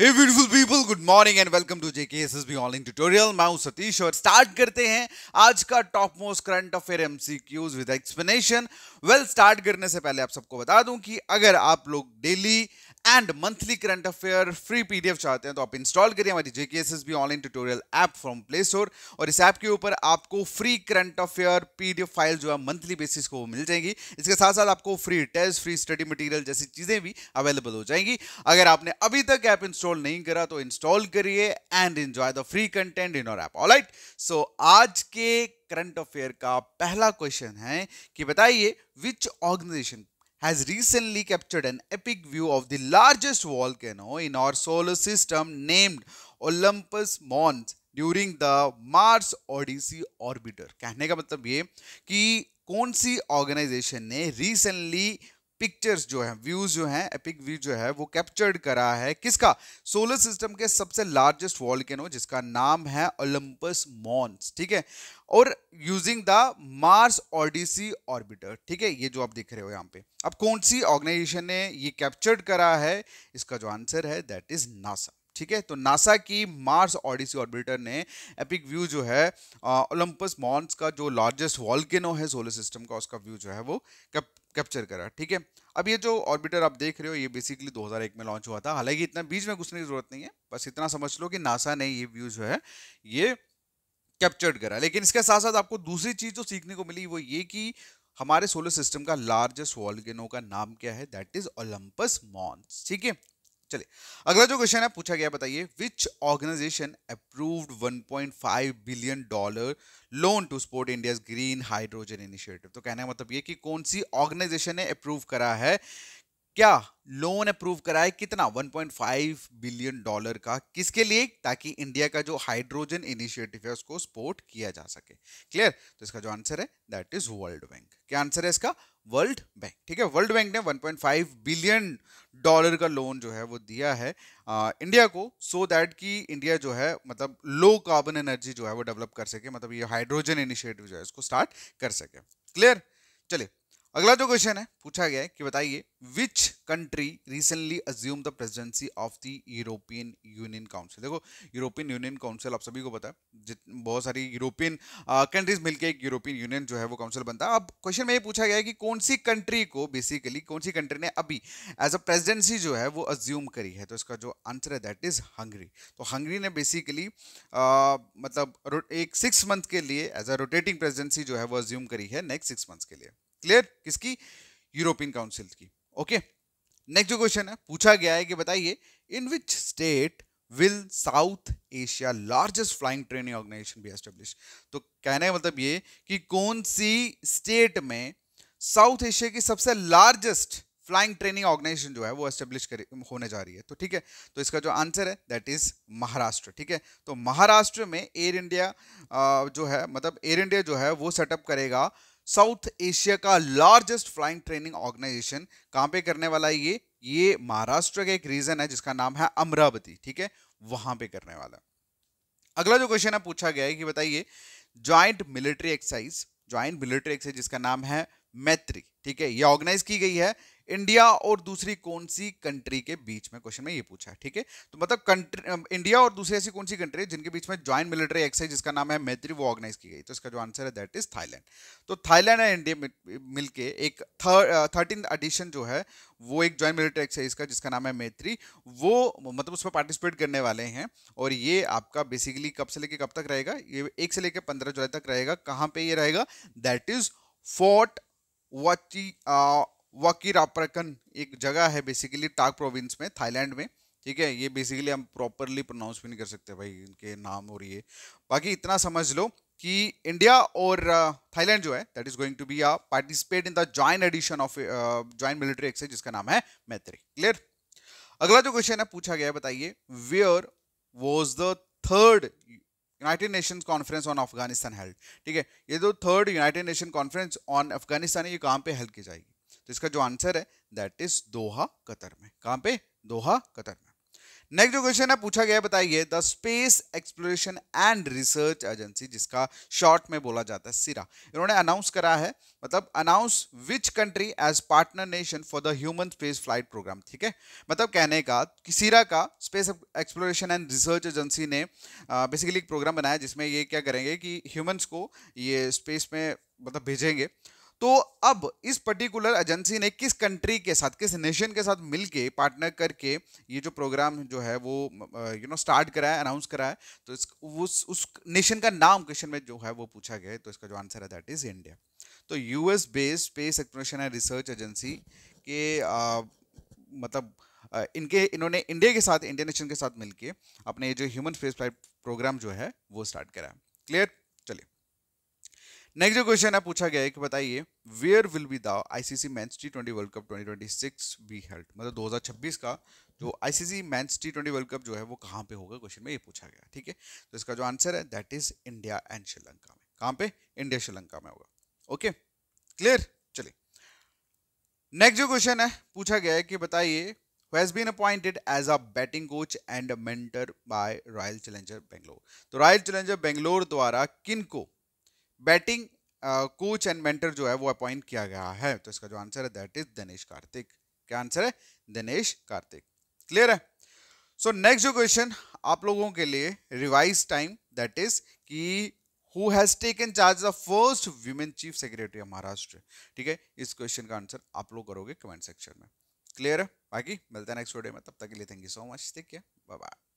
Hey beautiful people, good morning and welcome to JKSSB Online Tutorial. मैं हूं सतीश और start करते हैं आज का top most current affair MCQs with explanation well start करने से पहले आप सबको बता दूं कि अगर आप लोग daily and monthly current affair free PDF चाहते हैं तो आप इंस्टॉल करिए हमारी JKSSB online tutorial app from play store और इस ऐप के ऊपर आपको free current affair PDF file जो है मंथली बेसिस को मिल जाएंगी इसके साथ साथ आपको free test free study material जैसी चीजें भी अवेलेबल हो जाएंगी अगर आपने अभी तक ऐप इंस्टॉल इंस्टॉल नहीं करा तो इंस्टॉल करिए and enjoy the free content in our app alright so आज के करंट अफेयर का पहला क्वेश्चन है कि बताइए which organization has recently captured an epic view of the largest volcano in our solar system named Olympus Mons during the Mars Odyssey orbiter. कहने का मतलब ये कि कौन सी ऑर्गेनाइजेशन ने रिसेंटली पिक्चर्स जो है व्यूज जो है एपिक व्यू जो है वो कैप्चर्ड करा है किसका सोलर सिस्टम के सबसे लार्जेस्ट वॉल्केनो जिसका नाम है ओलंपस मॉन्स ठीक है और using the Mars Odyssey orbiter ठीक है ये जो आप देख रहे हो यहाँ पे अब कौन सी ऑर्गेनाइजेशन ने ये कैप्चर्ड करा है इसका जो आंसर है दैट इज नासा ठीक है तो नासा की मार्स ऑडिसी ऑर्बिटर ने एपिक व्यू जो है ओलंपस मॉन्स का जो लार्जेस्ट वॉल्केनो है सोलर सिस्टम का उसका व्यू जो है वो कैप्चर करा ठीक है अब ये जो ऑर्बिटर आप देख रहे हो ये बेसिकली 2001 में लॉन्च हुआ था हालांकि इतना बीच में घुसने की जरूरत नहीं है बस इतना समझ लो कि नासा ने ये व्यू जो है ये कैप्चर्ड करा लेकिन इसके साथ साथ आपको दूसरी चीज जो सीखने को मिली वो ये कि हमारे सोलर सिस्टम का लार्जेस्ट वॉल्केनो का नाम क्या है दैट इज ओलंपस मॉन्स ठीक है चलिए अगला जो क्वेश्चन है पूछा गया बताइए which organization approved 1.5 billion dollar loan to support India green hydrogen initiative तो कहने का मतलब ये कि कौन सी ऑर्गेनाइजेशन ने अप्रूव करा है क्या लोन अप्रूव कराए कितना 1.5 बिलियन डॉलर का किसके लिए ताकि इंडिया का जो हाइड्रोजन इनिशिएटिव है उसको सपोर्ट किया जा सके क्लियर तो इसका जो आंसर है दैट इज वर्ल्ड बैंक क्या आंसर है इसका वर्ल्ड बैंक ठीक है वर्ल्ड बैंक ने 1.5 बिलियन डॉलर का लोन जो है वो दिया है आ, इंडिया को सो so दैट कि इंडिया जो है मतलब लो कार्बन एनर्जी जो है वो डेवलप कर सके मतलब ये हाइड्रोजन इनिशिएटिव जो है इसको स्टार्ट कर सके क्लियर चलिए अगला जो क्वेश्चन है पूछा गया है कि बताइए which country recently assume the presidency of the European Union council देखो यूरोपियन यूनियन काउंसिल आप सभी को पता है बहुत सारी यूरोपियन कंट्रीज मिलकर एक यूरोपियन यूनियन जो है वो काउंसिल बनता है अब क्वेश्चन में ये पूछा गया है कि कौन सी कंट्री को बेसिकली कौन सी कंट्री ने अभी एज अ प्रेजिडेंसी जो है वो अज्यूम करी है तो इसका जो आंसर है दैट इज हंगरी तो हंगरी ने बेसिकली मतलब एक सिक्स मंथ के लिए एज अ रोटेटिंग प्रेजिडेंसी जो है वो अज्यूम करी है नेक्स्ट सिक्स मंथ के लिए क्लियर किसकी यूरोपियन काउंसिल की ओके नेक्स्ट जो क्वेश्चन है पूछा गया है कि बताइए in which state will South Asia largest flying training organization भी एस्टेब्लिश तो कहने का मतलब ये कि कौन सी स्टेट में साउथ एशिया की सबसे लार्जेस्ट फ्लाइंग ट्रेनिंग ऑर्गेनाइजेशन जो है वो एस्टेब्लिश होने जा रही है तो ठीक है तो इसका जो आंसर है दैट इज महाराष्ट्र ठीक है तो महाराष्ट्र में एयर इंडिया जो है मतलब एयर इंडिया जो है वो सेटअप करेगा साउथ एशिया का लार्जेस्ट फ्लाइंग ट्रेनिंग ऑर्गेनाइजेशन कहां पे करने वाला है ये ये महाराष्ट्र का एक रीजन है जिसका नाम है अमरावती ठीक है वहां पे करने वाला अगला जो क्वेश्चन है पूछा गया है कि बताइए joint military exercise joint military exercise जिसका नाम है मैत्री ठीक है ये ऑर्गेनाइज की गई है इंडिया और दूसरी कौन सी कंट्री के बीच में क्वेश्चन में ये पूछा है ठीक है तो मतलब कंट्री इंडिया और दूसरी ऐसी कौन सी कंट्री है जिनके बीच में ज्वाइंट मिलिट्री एक्सरसाइज जिसका नाम है मैत्री वो ऑर्गेनाइज की गई तो इसका जो आंसर है दैट इज थाईलैंड तो थाईलैंड एंड इंडिया मिलकर एक थर्टीन एडिशन जो है वो एक ज्वाइंट मिलिट्री एक्सरसाइज का जिसका नाम है मैत्री वो मतलब उसमें पार्टिसिपेट करने वाले हैं और ये आपका बेसिकली कब से लेके कब तक रहेगा ये एक से लेकर पंद्रह जुलाई तक रहेगा कहाँ पर ये रहेगा दैट इज फोर्ट वाची वकीरापरकन एक जगह है बेसिकली टाक प्रोविंस में थाईलैंड में ठीक है ये बेसिकली हम प्रॉपरली प्रोनाउंस भी नहीं कर सकते भाई इनके नाम और ये बाकी इतना समझ लो कि इंडिया और थाईलैंड जो है that is going to be uh participate in the joint edition of joint military exercise जिसका नाम है मैत्री क्लियर अगला जो क्वेश्चन है पूछा गया बताइए where was the third United Nation conference on Afghanistan held ठीक है ये जो third United Nation conference on Afghanistan है ये कहाँ पे हेल्ड की जाएगी तो इसका जो आंसर है दैट इज दोहा कतर में कहां पे दोहा कतर में नेक्स्ट जो क्वेश्चन है पूछा गया बताइए the space exploration and research agency जिसका शॉर्ट में बोला जाता है सिरा इन्होंने अनाउंस करा है मतलब announce which country as partner nation for the human space flight programme ठीक है मतलब कहने का कि सिरा का space exploration and research agency ने बेसिकली एक प्रोग्राम बनाया जिसमें ये क्या करेंगे कि ह्यूमन्स को ये स्पेस में मतलब भेजेंगे तो अब इस पर्टिकुलर एजेंसी ने किस कंट्री के साथ किस नेशन के साथ मिलके पार्टनर करके ये जो प्रोग्राम जो है वो यू नो स्टार्ट करा है अनाउंस करा है तो इस उस उस नेशन का नाम क्वेश्चन में जो है वो पूछा गया है तो इसका जो आंसर है दैट इज इंडिया तो US based space exploration and research agency के आ, मतलब आ, इनके इन्होंने इंडिया के साथ इंडियन नेशन के साथ मिलकर अपने जो ह्यूमन स्पेस फ्लाइट प्रोग्राम जो है वो स्टार्ट करा क्लियर नेक्स्ट जो क्वेश्चन है पूछा गया है कि बताइए where will be the ICC men's T twenty World Cup 2026 be held मतलब 2026 का जो ICC men's T twenty World Cup जो है वो कहाँ पे होगा क्वेश्चन में ये पूछा गया ठीक है तो इसका जो आंसर है that is India and Sri Lanka में कहाँ पे इंडिया श्रीलंका में होगा ओके क्लियर चलिए नेक्स्ट जो क्वेश्चन है पूछा गया है कि बताइए who been appointed as a batting coach and mentor by Royal Challenger Bangalore तो रॉयल चैलेंजर बेंगलोर द्वारा किन को बैटिंग कोच एंड मेंटर जो है वो अपॉइंट किया गया है तो इसका जो आंसर है दैट इज दिनेश कार्तिक क्या आंसर है दिनेश कार्तिक क्लियर है सो नेक्स्ट जो क्वेश्चन आप लोगों के लिए रिवाइज टाइम दैट इज कि who has taken charge the first women chief secretary of Maharashtra ठीक है इस क्वेश्चन का आंसर आप लोग करोगे कमेंट सेक्शन में क्लियर है बाकी मिलते हैं नेक्स्ट वीडियो में तब तक के लिए थैंक यू सो मच ठीक है बाय बाय